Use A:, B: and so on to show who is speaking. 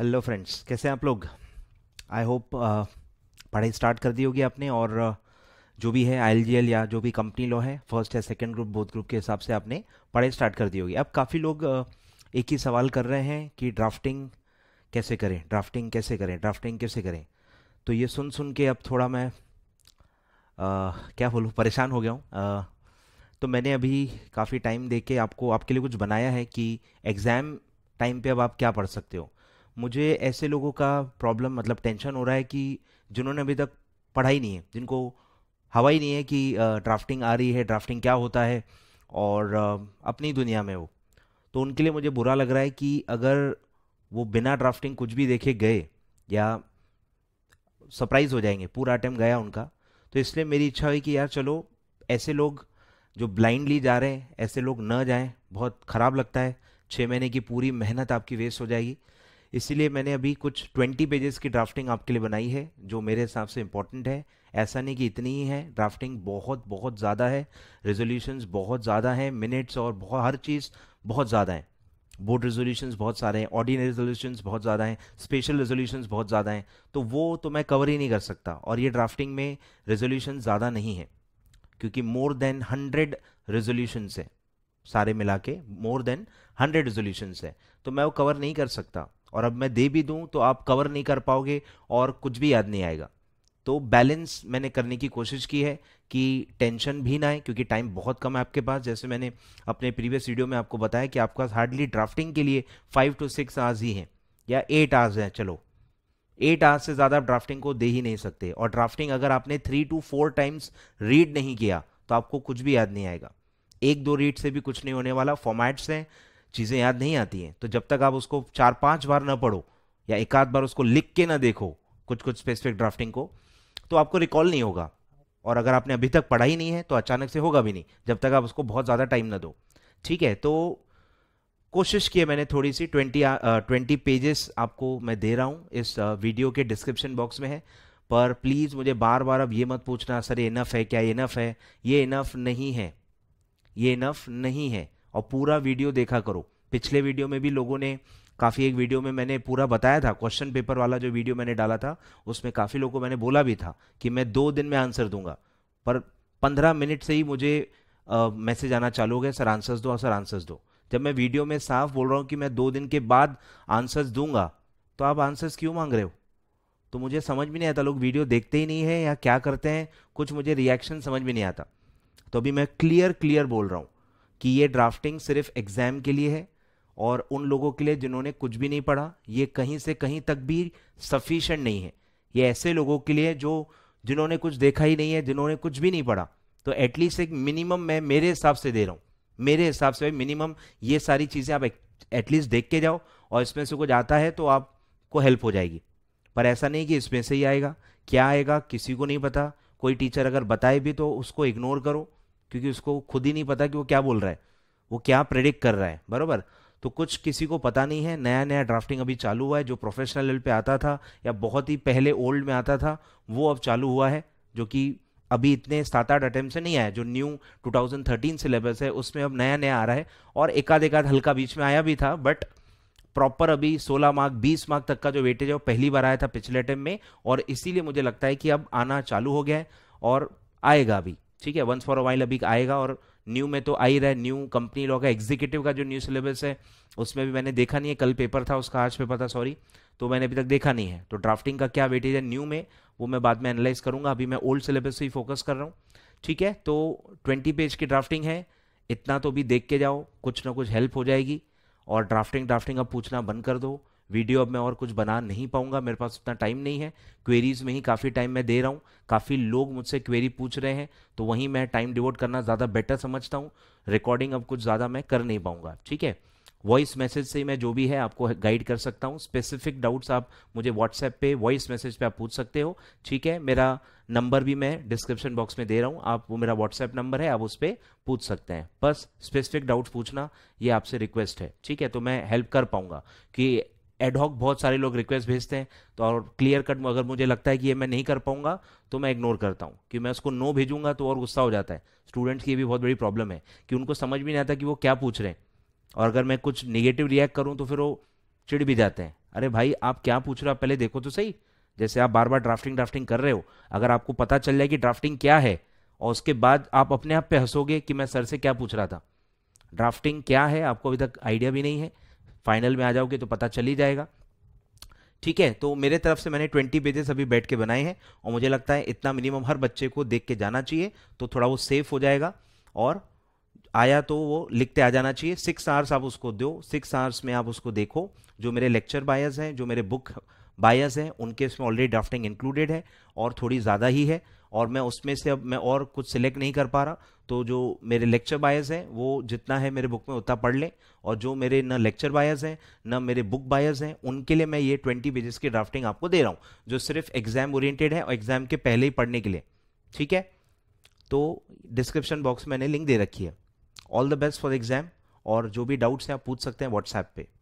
A: hello friends कैसे हैं आप लोग आई होप uh, पढ़ाई स्टार्ट कर दी होगी आपने और uh, जो भी है आई या जो भी कंपनी लॉ है फर्स्ट या सेकंड ग्रुप बोथ ग्रुप के हिसाब से आपने पढ़ाई स्टार्ट कर दी होगी अब काफ़ी लोग uh, एक ही सवाल कर रहे हैं कि ड्राफ्टिंग कैसे करें ड्राफ्टिंग कैसे करें ड्राफ्टिंग कैसे करें तो ये सुन सुन के अब थोड़ा मैं uh, क्या बोलूँ परेशान हो गया हूँ तो मैंने अभी काफ़ी टाइम दे के आपको आपके लिए कुछ बनाया है कि एग्ज़ाम टाइम पे अब आप क्या पढ़ सकते हो मुझे ऐसे लोगों का प्रॉब्लम मतलब टेंशन हो रहा है कि जिन्होंने अभी तक पढ़ाई नहीं है जिनको हवा ही नहीं है कि ड्राफ्टिंग आ रही है ड्राफ्टिंग क्या होता है और अपनी दुनिया में वो तो उनके लिए मुझे बुरा लग रहा है कि अगर वो बिना ड्राफ्टिंग कुछ भी देखे गए या सरप्राइज़ हो जाएंगे पूरा टाइम गया उनका तो इसलिए मेरी इच्छा हुई कि यार चलो ऐसे लोग जो ब्लाइंडली जा रहे हैं ऐसे लोग न जाएं बहुत ख़राब लगता है छः महीने की पूरी मेहनत आपकी वेस्ट हो जाएगी इसीलिए मैंने अभी कुछ ट्वेंटी पेजेस की ड्राफ्टिंग आपके लिए बनाई है जो मेरे हिसाब से इंपॉर्टेंट है ऐसा नहीं कि इतनी ही है ड्राफ्टिंग बहुत बहुत ज़्यादा है रेजोल्यूशंस बहुत ज़्यादा हैं मिनट्स और बहुत हर चीज़ बहुत ज़्यादा है बोर्ड रेजोल्यूशंस बहुत सारे हैं ऑर्डिनरी रेजोल्यूशंस बहुत ज़्यादा हैं स्पेशल रेजोल्यूशंस बहुत ज़्यादा हैं तो वो तो मैं कवर ही नहीं कर सकता और ये ड्राफ्टिंग में रेजोल्यूशन ज़्यादा नहीं है क्योंकि मोर देन हंड्रेड रेजोल्यूशंस है सारे मिला के मोर देन हंड्रेड रेजोल्यूशंस है तो मैं वो कवर नहीं कर सकता और अब मैं दे भी दूं तो आप कवर नहीं कर पाओगे और कुछ भी याद नहीं आएगा तो बैलेंस मैंने करने की कोशिश की है कि टेंशन भी ना आए क्योंकि टाइम बहुत कम है आपके पास जैसे मैंने अपने प्रीवियस वीडियो में आपको बताया कि आपके पास हार्डली ड्राफ्टिंग के लिए फाइव टू सिक्स आवर्स ही हैं या एट आवर्स हैं चलो एट आवर्स से ज़्यादा आप ड्राफ्टिंग को दे ही नहीं सकते और ड्राफ्टिंग अगर आपने three to four times read नहीं किया तो आपको कुछ भी याद नहीं आएगा एक दो रीड से भी कुछ नहीं होने वाला फॉर्मेट्स हैं चीज़ें याद नहीं आती हैं तो जब तक आप उसको चार पांच बार ना पढ़ो या एक आध बार उसको लिख के ना देखो कुछ कुछ स्पेसिफिक ड्राफ्टिंग को तो आपको रिकॉल नहीं होगा और अगर आपने अभी तक पढ़ा ही नहीं है तो अचानक से होगा भी नहीं जब तक आप उसको बहुत ज़्यादा टाइम ना दो ठीक है तो कोशिश की है मैंने थोड़ी सी ट्वेंटी ट्वेंटी पेजेस आपको मैं दे रहा हूँ इस वीडियो के डिस्क्रिप्शन बॉक्स में है पर प्लीज़ मुझे बार बार अब ये मत पूछना सर ये इनफ है क्या इनफ है ये इनफ नहीं है ये इनफ नहीं है और पूरा वीडियो देखा करो पिछले वीडियो में भी लोगों ने काफ़ी एक वीडियो में मैंने पूरा बताया था क्वेश्चन पेपर वाला जो वीडियो मैंने डाला था उसमें काफ़ी लोगों को मैंने बोला भी था कि मैं दो दिन में आंसर दूंगा पर पंद्रह मिनट से ही मुझे मैसेज आना चालू हो गया सर आंसर्स दो और सर आंसर्स दो जब मैं वीडियो में साफ बोल रहा हूँ कि मैं दो दिन के बाद आंसर्स दूंगा तो आप आंसर्स क्यों मांग रहे हो तो मुझे समझ भी नहीं आता लोग वीडियो देखते ही नहीं है या क्या करते हैं कुछ मुझे रिएक्शन समझ में नहीं आता तो अभी मैं क्लियर क्लियर बोल रहा हूँ कि ये ड्राफ्टिंग सिर्फ एग्ज़ाम के लिए है और उन लोगों के लिए जिन्होंने कुछ भी नहीं पढ़ा ये कहीं से कहीं तक भी सफिशेंट नहीं है ये ऐसे लोगों के लिए जो जिन्होंने कुछ देखा ही नहीं है जिन्होंने कुछ भी नहीं पढ़ा तो एटलीस्ट एक मिनिमम मैं मेरे हिसाब से दे रहा हूँ मेरे हिसाब से मिनिमम ये सारी चीज़ें आप एटलीस्ट देख के जाओ और इसमें से कुछ आता है तो आपको हेल्प हो जाएगी पर ऐसा नहीं कि इसमें से ही आएगा क्या आएगा किसी को नहीं पता कोई टीचर अगर बताए भी तो उसको इग्नोर करो क्योंकि उसको खुद ही नहीं पता कि वो क्या बोल रहा है वो क्या प्रेडिक्ट कर रहा है बरोबर तो कुछ किसी को पता नहीं है नया नया ड्राफ्टिंग अभी चालू हुआ है जो प्रोफेशनल लेवल पे आता था या बहुत ही पहले ओल्ड में आता था वो अब चालू हुआ है जो कि अभी इतने सात आठ अटैम्प्ट से नहीं आया जो न्यू 2013 सिलेबस है उसमें अब नया नया आ रहा है और एकाध एकाध हल्का बीच में आया भी था बट प्रॉपर अभी 16 मार्क 20 मार्क तक का जो वेटेज है वो पहली बार आया था पिछले अटैम्प में और इसीलिए मुझे लगता है कि अब आना चालू हो गया है और आएगा अभी ठीक है वंस फॉर अ वाइल अभी आएगा और न्यू में तो आ ही रहा है न्यू कंपनी लॉ का एग्जीक्यूटिव का जो न्यू सिलेबस है उसमें भी मैंने देखा नहीं है कल पेपर था उसका आज पेपर था सॉरी तो मैंने अभी तक देखा नहीं है तो ड्राफ्टिंग का क्या वेटेज है न्यू में वो मैं बाद में एनालाइज करूंगा अभी मैं ओल्ड सिलेबस से ही फोकस कर रहा हूँ ठीक है तो ट्वेंटी पेज की ड्राफ्टिंग है इतना तो भी देख के जाओ कुछ ना कुछ हेल्प हो जाएगी और ड्राफ्टिंग ड्राफ्टिंग अब पूछना बंद कर दो वीडियो अब मैं और कुछ बना नहीं पाऊंगा मेरे पास उतना टाइम नहीं है क्वेरीज में ही काफ़ी टाइम मैं दे रहा हूँ काफ़ी लोग मुझसे क्वेरी पूछ रहे हैं तो वहीं मैं टाइम डिवोट करना ज़्यादा बेटर समझता हूँ रिकॉर्डिंग अब कुछ ज़्यादा मैं कर नहीं पाऊंगा ठीक है वॉइस मैसेज से मैं जो भी है आपको गाइड कर सकता हूँ स्पेसिफिक डाउट्स आप मुझे व्हाट्सएप पे वॉइस मैसेज पे आप पूछ सकते हो ठीक है मेरा नंबर भी मैं डिस्क्रिप्शन बॉक्स में दे रहा हूँ आप वो मेरा व्हाट्सएप नंबर है आप उस पर पूछ सकते हैं बस स्पेसिफिक डाउट्स पूछना ये आपसे रिक्वेस्ट है ठीक है तो मैं हेल्प कर पाऊंगा कि एडहॉक बहुत सारे लोग रिक्वेस्ट भेजते हैं तो और क्लियर कट अगर मुझे लगता है कि ये मैं नहीं कर पाऊंगा तो मैं इग्नोर करता हूँ कि मैं उसको नो भेजूंगा तो और गुस्सा हो जाता है स्टूडेंट्स की भी बहुत बड़ी प्रॉब्लम है कि उनको समझ भी नहीं आता कि वो क्या पूछ रहे हैं और अगर मैं कुछ निगेटिव रिएक्ट करूँ तो फिर वो चिड़ भी जाते हैं अरे भाई आप क्या पूछ रहे हो आप पहले देखो तो सही जैसे आप बार बार ड्राफ्टिंग ड्राफ्टिंग कर रहे हो अगर आपको पता चल जाए कि ड्राफ्टिंग क्या है और उसके बाद आप अपने आप पे हंसोगे कि मैं सर से क्या पूछ रहा था ड्राफ्टिंग क्या है आपको अभी तक आइडिया भी नहीं है फाइनल में आ जाओगे तो पता चल ही जाएगा ठीक है तो मेरे तरफ से मैंने ट्वेंटी पेजेस अभी बैठ के बनाए हैं और मुझे लगता है इतना मिनिमम हर बच्चे को देख के जाना चाहिए तो थोड़ा वो सेफ हो जाएगा और आया तो वो लिखते आ जाना चाहिए सिक्स आवर्स आप उसको दो सिक्स आवर्स में आप उसको देखो जो मेरे लेक्चर बायर्स हैं जो मेरे बुक बायर्स हैं उनके इसमें ऑलरेडी ड्राफ्टिंग इंक्लूडेड है और थोड़ी ज़्यादा ही है और मैं उसमें से अब मैं और कुछ सिलेक्ट नहीं कर पा रहा तो जो मेरे लेक्चर बायस हैं वो जितना है मेरे बुक में उतना पढ़ लें और जो मेरे न लेक्चर बायस हैं न मेरे बुक बायस हैं उनके लिए मैं ये ट्वेंटी पेजेस की ड्राफ्टिंग आपको दे रहा हूँ जो सिर्फ एग्जाम ओरिएंटेड है और एग्जाम के पहले ही पढ़ने के लिए ठीक है तो डिस्क्रिप्शन बॉक्स में मैंने लिंक दे रखी है all the best for exam और जो भी डाउट्स हैं आप पूछ सकते हैं व्हाट्सएप पर